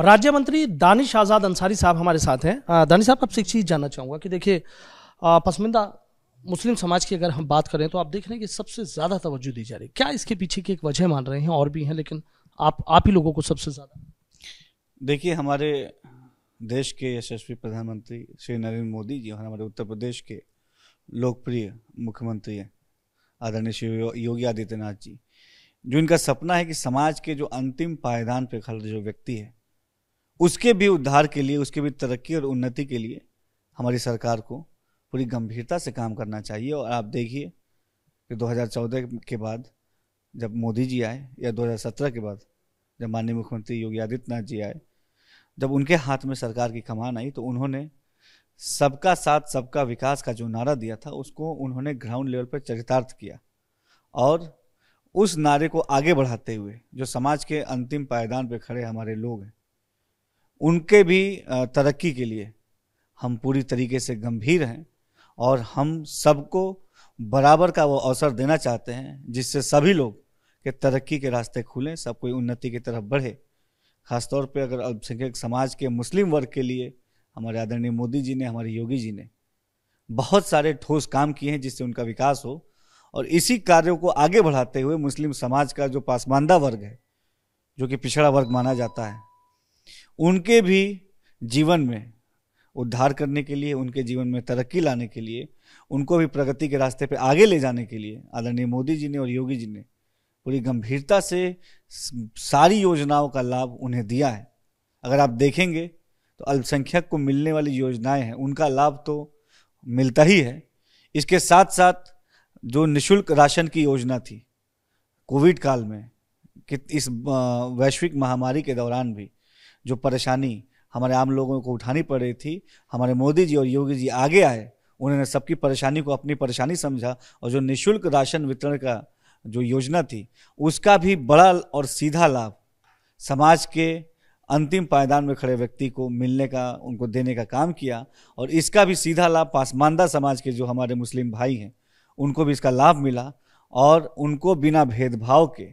राज्य मंत्री दानिश आज़ाद अंसारी साहब हमारे साथ हैं दानिश साहब आपसे एक चीज़ जानना चाहूंगा कि देखिए पसमिंदा मुस्लिम समाज की अगर हम बात करें तो आप देख रहे हैं कि सबसे ज़्यादा तवज्जो दी जा रही है क्या इसके पीछे की एक वजह मान रहे हैं और भी हैं लेकिन आप आप ही लोगों को सबसे ज़्यादा देखिए हमारे देश के यशस्वी प्रधानमंत्री श्री नरेंद्र मोदी जी और हमारे उत्तर प्रदेश के लोकप्रिय मुख्यमंत्री हैं आदरणीय श्री योगी आदित्यनाथ जी जो इनका सपना है कि समाज के जो अंतिम पायदान पर खड़े जो व्यक्ति है उसके भी उद्धार के लिए उसके भी तरक्की और उन्नति के लिए हमारी सरकार को पूरी गंभीरता से काम करना चाहिए और आप देखिए कि 2014 के बाद जब मोदी जी आए या 2017 के बाद जब माननीय मुख्यमंत्री योगी आदित्यनाथ जी आए जब उनके हाथ में सरकार की कमान आई तो उन्होंने सबका साथ सबका विकास का जो नारा दिया था उसको उन्होंने ग्राउंड लेवल पर चरितार्थ किया और उस नारे को आगे बढ़ाते हुए जो समाज के अंतिम पायदान पर खड़े हमारे लोग हैं उनके भी तरक्की के लिए हम पूरी तरीके से गंभीर हैं और हम सबको बराबर का वो अवसर देना चाहते हैं जिससे सभी लोग के तरक्की के रास्ते खुलें सब कोई उन्नति की तरफ बढ़े खासतौर पे अगर अल्पसंख्यक समाज के मुस्लिम वर्ग के लिए हमारे आदरणीय मोदी जी ने हमारे योगी जी ने बहुत सारे ठोस काम किए हैं जिससे उनका विकास हो और इसी कार्यों को आगे बढ़ाते हुए मुस्लिम समाज का जो पासमानदा वर्ग है जो कि पिछड़ा वर्ग माना जाता है उनके भी जीवन में उद्धार करने के लिए उनके जीवन में तरक्की लाने के लिए उनको भी प्रगति के रास्ते पर आगे ले जाने के लिए आदरणीय मोदी जी ने और योगी जी ने पूरी गंभीरता से सारी योजनाओं का लाभ उन्हें दिया है अगर आप देखेंगे तो अल्पसंख्यक को मिलने वाली योजनाएं हैं उनका लाभ तो मिलता ही है इसके साथ साथ जो निशुल्क राशन की योजना थी कोविड काल में कि इस वैश्विक महामारी के दौरान भी जो परेशानी हमारे आम लोगों को उठानी पड़ रही थी हमारे मोदी जी और योगी जी आगे आए उन्होंने सबकी परेशानी को अपनी परेशानी समझा और जो निशुल्क राशन वितरण का जो योजना थी उसका भी बड़ा और सीधा लाभ समाज के अंतिम पायदान में खड़े व्यक्ति को मिलने का उनको देने का काम किया और इसका भी सीधा लाभ पासमानदा समाज के जो हमारे मुस्लिम भाई हैं उनको भी इसका लाभ मिला और उनको बिना भेदभाव के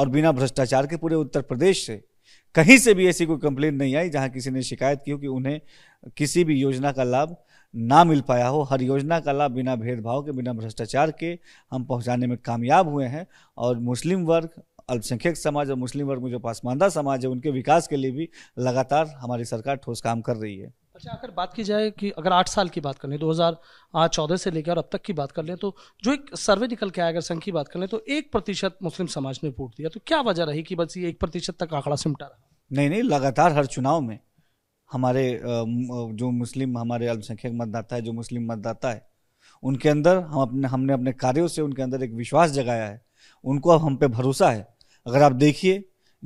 और बिना भ्रष्टाचार के पूरे उत्तर प्रदेश से कहीं से भी ऐसी कोई कंप्लेन नहीं आई जहां किसी ने शिकायत की हो कि उन्हें किसी भी योजना का लाभ ना मिल पाया हो हर योजना का लाभ बिना भेदभाव के बिना भ्रष्टाचार के हम पहुंचाने में कामयाब हुए हैं और मुस्लिम वर्ग अल्पसंख्यक समाज और मुस्लिम वर्ग में जो पासमानदा समाज है उनके विकास के लिए भी लगातार हमारी सरकार ठोस काम कर रही है अच्छा अगर बात की जाए कि अगर आठ साल की बात कर लें दो हज़ार चौदह से लेकर अब तक की बात कर लें तो जो एक सर्वे निकल के आया अगर संघ की बात कर लें तो एक प्रतिशत मुस्लिम समाज ने वोट दिया तो क्या वजह रही कि बस ये एक प्रतिशत तक आंकड़ा सिमटा रहा नहीं नहीं लगातार हर चुनाव में हमारे जो मुस्लिम हमारे अल्पसंख्यक मतदाता है जो मुस्लिम मतदाता है उनके अंदर हम अपने हमने अपने कार्यों से उनके अंदर एक विश्वास जगाया है उनको अब हम पे भरोसा है अगर आप देखिए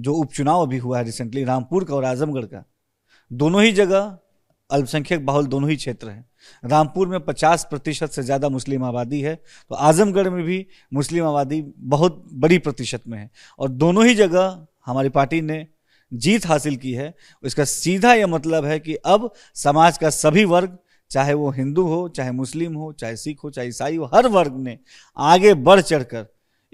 जो उपचुनाव अभी हुआ है रिसेंटली रामपुर का और आजमगढ़ का दोनों ही जगह अल्पसंख्यक बाहुल दोनों ही क्षेत्र हैं रामपुर में 50 प्रतिशत से ज़्यादा मुस्लिम आबादी है तो आजमगढ़ में भी मुस्लिम आबादी बहुत बड़ी प्रतिशत में है और दोनों ही जगह हमारी पार्टी ने जीत हासिल की है इसका सीधा यह मतलब है कि अब समाज का सभी वर्ग चाहे वो हिंदू हो चाहे मुस्लिम हो चाहे सिख हो चाहे ईसाई हो हर वर्ग ने आगे बढ़ चढ़कर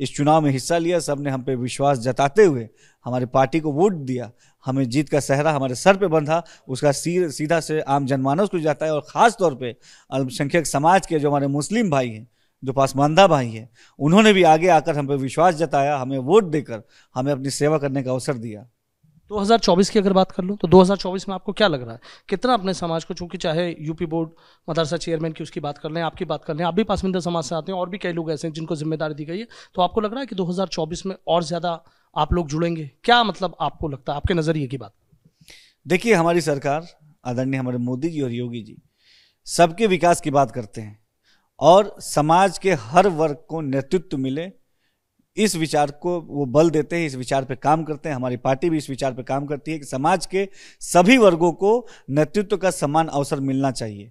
इस चुनाव में हिस्सा लिया सब ने हम पे विश्वास जताते हुए हमारी पार्टी को वोट दिया हमें जीत का सहरा हमारे सर पे बंधा उसका सीधा से आम जनमानस को जाता है और ख़ास तौर पे अल्पसंख्यक समाज के जो हमारे मुस्लिम भाई हैं जो पासमानदा भाई हैं उन्होंने भी आगे आकर हम पे विश्वास जताया हमें वोट देकर हमें अपनी सेवा करने का अवसर दिया 2024 की अगर बात कर लूँ तो 2024 में आपको क्या लग रहा है कितना अपने समाज को चूंकि चाहे यूपी बोर्ड मदरसा चेयरमैन की उसकी बात कर लें आपकी बात कर लें आप भी पासमिंदा समाज से आते हैं और भी कई लोग ऐसे हैं जिनको जिम्मेदारी दी गई है तो आपको लग रहा है कि 2024 में और ज़्यादा आप लोग जुड़ेंगे क्या मतलब आपको लगता है आपके नज़रिए की बात देखिए हमारी सरकार आदरणीय हमारे मोदी जी और योगी जी सबके विकास की बात करते हैं और समाज के हर वर्ग को नेतृत्व मिले इस विचार को वो बल देते हैं इस विचार पे काम करते हैं हमारी पार्टी भी इस विचार पे काम करती है कि समाज के सभी वर्गों को नेतृत्व का समान अवसर मिलना चाहिए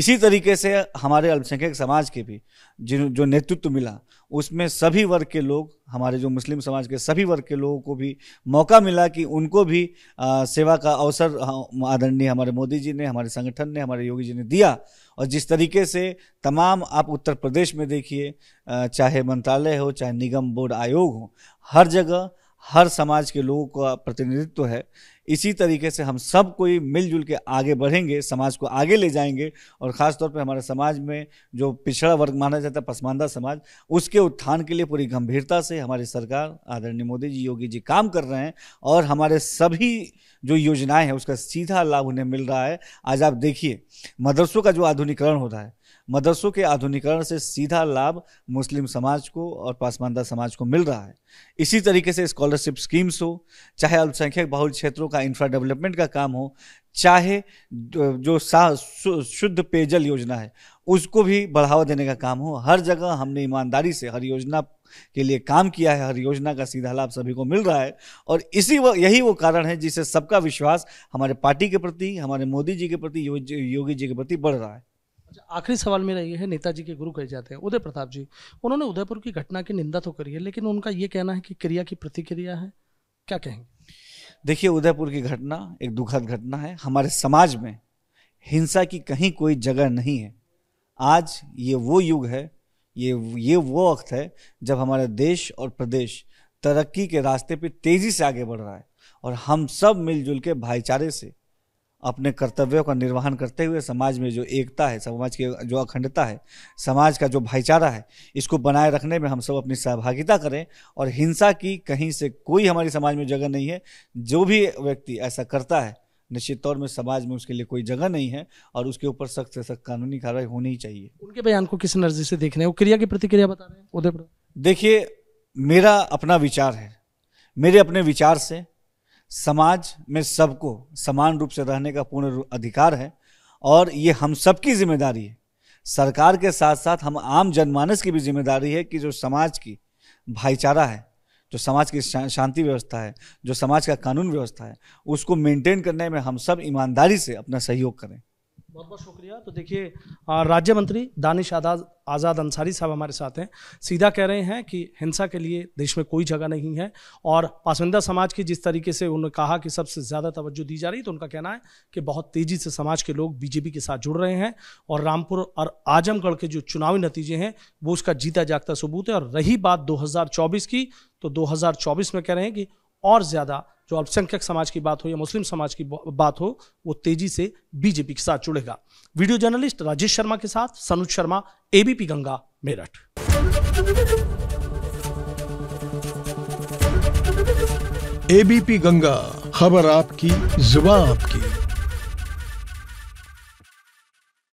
इसी तरीके से हमारे अल्पसंख्यक समाज के भी जिन जो नेतृत्व मिला उसमें सभी वर्ग के लोग हमारे जो मुस्लिम समाज के सभी वर्ग के लोगों को भी मौका मिला कि उनको भी आ, सेवा का अवसर हाँ, आदरणीय हमारे मोदी जी ने हमारे संगठन ने हमारे योगी जी ने दिया और जिस तरीके से तमाम आप उत्तर प्रदेश में देखिए चाहे मंत्रालय हो चाहे निगम बोर्ड आयोग हो हर जगह हर समाज के लोगों का प्रतिनिधित्व है इसी तरीके से हम सब कोई मिलजुल के आगे बढ़ेंगे समाज को आगे ले जाएंगे और ख़ास तौर पे हमारे समाज में जो पिछड़ा वर्ग माना जाता है पसमानदा समाज उसके उत्थान के लिए पूरी गंभीरता से हमारी सरकार आदरणीय मोदी जी योगी जी काम कर रहे हैं और हमारे सभी जो योजनाएं हैं उसका सीधा लाभ उन्हें मिल रहा है आज आप देखिए मदरसों का जो आधुनिकरण हो रहा है मदरसों के आधुनिकरण से सीधा लाभ मुस्लिम समाज को और पासमानदा समाज को मिल रहा है इसी तरीके से स्कॉलरशिप स्कीम्स हो चाहे अल्पसंख्यक बहुल क्षेत्रों का इंफ्रा डेवलपमेंट का काम हो चाहे जो शुद्ध पेयजल योजना है उसको भी बढ़ावा देने का काम हो हर जगह हमने ईमानदारी से हर योजना के लिए काम किया है हर योजना का सीधा लाभ सभी को मिल रहा है और इसी वो यही वो कारण है जिससे सबका विश्वास हमारे पार्टी के प्रति हमारे मोदी जी के प्रति यो, योगी जी के प्रति बढ़ रहा है अच्छा आखिरी सवाल मेरा ये है नेताजी के गुरु कहे जाते हैं उदय प्रताप जी उन्होंने उदयपुर की घटना की निंदा तो करी है लेकिन उनका ये कहना है कि क्रिया की प्रतिक्रिया है क्या कहेंगे देखिए उदयपुर की घटना एक दुखद घटना है हमारे समाज में हिंसा की कहीं कोई जगह नहीं है आज ये वो युग है ये ये वो वक्त है जब हमारा देश और प्रदेश तरक्की के रास्ते पे तेज़ी से आगे बढ़ रहा है और हम सब मिलजुल के भाईचारे से अपने कर्तव्यों का निर्वहन करते हुए समाज में जो एकता है समाज की जो अखंडता है समाज का जो भाईचारा है इसको बनाए रखने में हम सब अपनी सहभागिता करें और हिंसा की कहीं से कोई हमारी समाज में जगह नहीं है जो भी व्यक्ति ऐसा करता है निश्चित तौर में समाज में उसके लिए कोई जगह नहीं है और उसके ऊपर सख्त से सख्त कानूनी कार्रवाई होनी ही चाहिए उनके बयान को किस नजर से देख रहे हैं वो क्रिया की प्रतिक्रिया बता रहे हैं उदयपुर देखिए मेरा अपना विचार है मेरे अपने विचार से समाज में सबको समान रूप से रहने का पूर्ण अधिकार है और ये हम सबकी जिम्मेदारी है सरकार के साथ साथ हम आम जनमानस की भी जिम्मेदारी है कि जो समाज की भाईचारा है जो समाज की शांति व्यवस्था है जो समाज का कानून व्यवस्था है उसको मेंटेन करने में हम सब ईमानदारी से अपना सहयोग करें बहुत बहुत शुक्रिया तो देखिए राज्य मंत्री दानिश आजाद आज़ाद अंसारी साहब हमारे साथ हैं सीधा कह रहे हैं कि हिंसा के लिए देश में कोई जगह नहीं है और पासविंदा समाज की जिस तरीके से उन्होंने कहा कि सबसे ज़्यादा तवज्जो दी जा रही तो उनका कहना है कि बहुत तेज़ी से समाज के लोग बीजेपी के साथ जुड़ रहे हैं और रामपुर और आजमगढ़ के जो चुनावी नतीजे हैं वो उसका जीता जागता सबूत है और रही बात दो की तो दो में कह रहे हैं कि और ज़्यादा जो अल्पसंख्यक समाज की बात हो या मुस्लिम समाज की बात हो वो तेजी से बीजेपी के साथ जुड़ेगा वीडियो जर्नलिस्ट राजेश शर्मा के साथ सनुज शर्मा एबीपी गंगा मेरठ एबीपी गंगा खबर आपकी जुबा आपकी